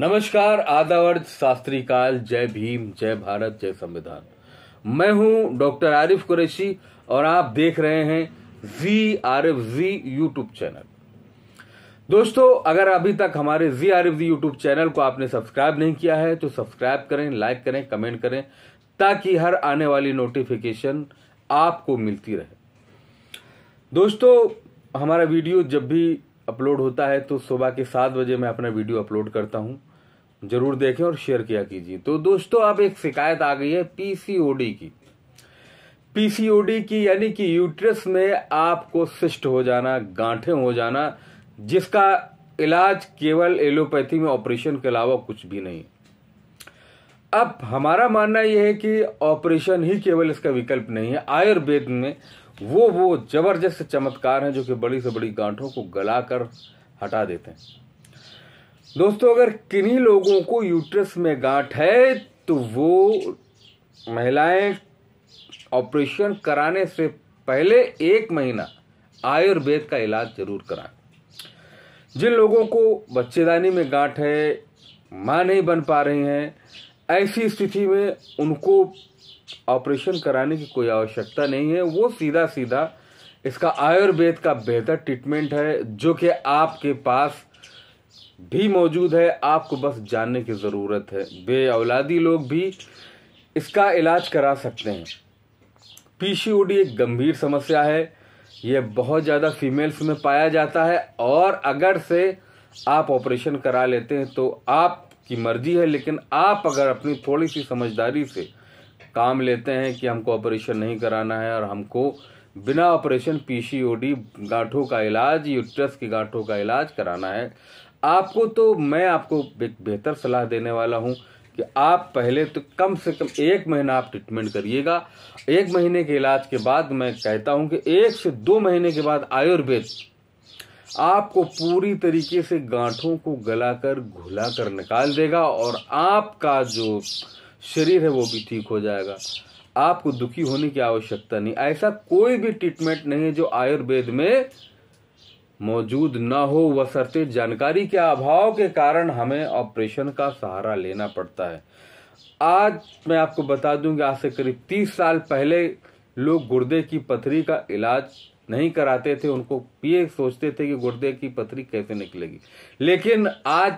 नमस्कार आदावर्ज शास्त्री काल जय भीम जय भारत जय संविधान मैं हूं डॉक्टर आरिफ कुरैशी और आप देख रहे हैं जी आरिफ जी यूट्यूब चैनल दोस्तों अगर अभी तक हमारे जी आरिफ जी यूट्यूब चैनल को आपने सब्सक्राइब नहीं किया है तो सब्सक्राइब करें लाइक करें कमेंट करें ताकि हर आने वाली नोटिफिकेशन आपको मिलती रहे दोस्तों हमारा वीडियो जब भी अपलोड होता है तो सुबह के सात बजे मैं अपना वीडियो अपलोड करता हूँ जरूर देखें और शेयर किया कीजिए तो दोस्तों आप एक शिकायत आ गई है पीसीओडी की पीसीओडी की यानी कि यूट्रस में आपको सिस्ट हो जाना गांठें हो जाना जिसका इलाज केवल एलोपैथी में ऑपरेशन के अलावा कुछ भी नहीं अब हमारा मानना यह है कि ऑपरेशन ही केवल इसका विकल्प नहीं है आयुर्वेद में वो वो जबरदस्त चमत्कार हैं जो कि बड़ी से बड़ी गांठों को गलाकर हटा देते हैं दोस्तों अगर किन्हीं लोगों को यूट्रस में गांठ है तो वो महिलाएं ऑपरेशन कराने से पहले एक महीना आयुर्वेद का इलाज जरूर कराएं जिन लोगों को बच्चेदानी में गांठ है माँ नहीं बन पा रही हैं ऐसी स्थिति में उनको ऑपरेशन कराने की कोई आवश्यकता नहीं है वो सीधा सीधा इसका आयुर्वेद का बेहतर ट्रीटमेंट है जो कि आपके पास भी मौजूद है आपको बस जानने की ज़रूरत है बे औलादी लोग भी इसका इलाज करा सकते हैं पीसीओडी एक गंभीर समस्या है यह बहुत ज़्यादा फीमेल्स में पाया जाता है और अगर से आप ऑपरेशन करा लेते हैं तो आप की मर्जी है लेकिन आप अगर अपनी थोड़ी सी समझदारी से काम लेते हैं कि हमको ऑपरेशन नहीं कराना है और हमको बिना ऑपरेशन पीसीओडी गांठों का इलाज यूट्रस की गांठों का इलाज कराना है आपको तो मैं आपको एक बेहतर सलाह देने वाला हूँ कि आप पहले तो कम से कम एक महीना आप ट्रीटमेंट करिएगा एक महीने के इलाज के बाद मैं कहता हूँ कि एक से दो महीने के बाद आयुर्वेद आपको पूरी तरीके से गांठों को गलाकर घुला कर निकाल देगा और आपका जो शरीर है वो भी ठीक हो जाएगा आपको दुखी होने की आवश्यकता नहीं ऐसा कोई भी ट्रीटमेंट नहीं है जो आयुर्वेद में मौजूद ना हो वसरते जानकारी के अभाव के कारण हमें ऑपरेशन का सहारा लेना पड़ता है आज मैं आपको बता दूं कि आज से करीब तीस साल पहले लोग गुर्दे की पथरी का इलाज नहीं कराते थे उनको पिए सोचते थे कि गुर्दे की पथरी कैसे निकलेगी लेकिन आज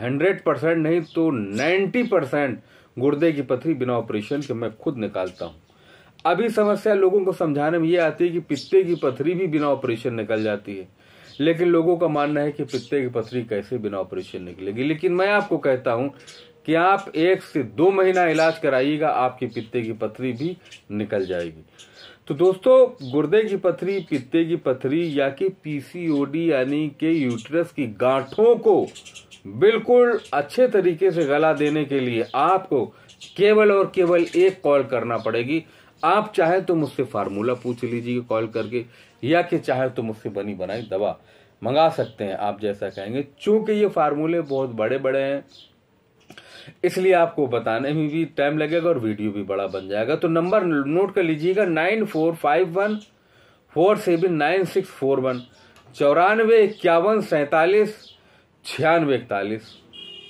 हंड्रेड परसेंट नहीं तो नाइन्टी परसेंट गुर्दे की पथरी बिना ऑपरेशन के मैं खुद निकालता हूँ अभी समस्या लोगों को समझाने में ये आती है कि पित्ते की पथरी भी बिना ऑपरेशन निकल जाती है लेकिन लोगों का मानना है कि पित्ते की पथरी कैसे बिना ऑपरेशन निकलेगी लेकिन मैं आपको कहता हूँ कि आप एक से दो महीना इलाज कराइएगा आपकी पित्ते की पथरी भी निकल जाएगी तो दोस्तों गुर्दे की पथरी पित्ते की पथरी या कि पीसीओडी यानी के यूट्रस की गांठों को बिल्कुल अच्छे तरीके से गला देने के लिए आपको केवल और केवल एक कॉल करना पड़ेगी आप चाहे तो मुझसे फार्मूला पूछ लीजिए कॉल करके या कि चाहे तो मुझसे बनी बनाई दवा मंगा सकते हैं आप जैसा कहेंगे चूंकि ये फार्मूले बहुत बड़े बड़े हैं इसलिए आपको बताने में भी टाइम लगेगा और वीडियो भी बड़ा बन जाएगा तो नंबर नोट कर लीजिएगा nine four five one four seven nine six four one चौरानवे इक्यावन सैंतालीस छियानवे इकतालीस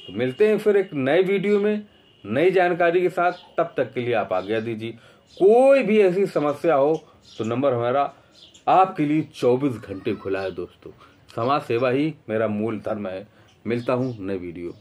तो मिलते हैं फिर एक नए वीडियो में नई जानकारी के साथ तब तक के लिए आप आज्ञा दीजिए कोई भी ऐसी समस्या हो तो नंबर हमारा आपके लिए 24 घंटे खुला है दोस्तों समाज सेवा ही मेरा मूल धर्म है मिलता हूँ नए वीडियो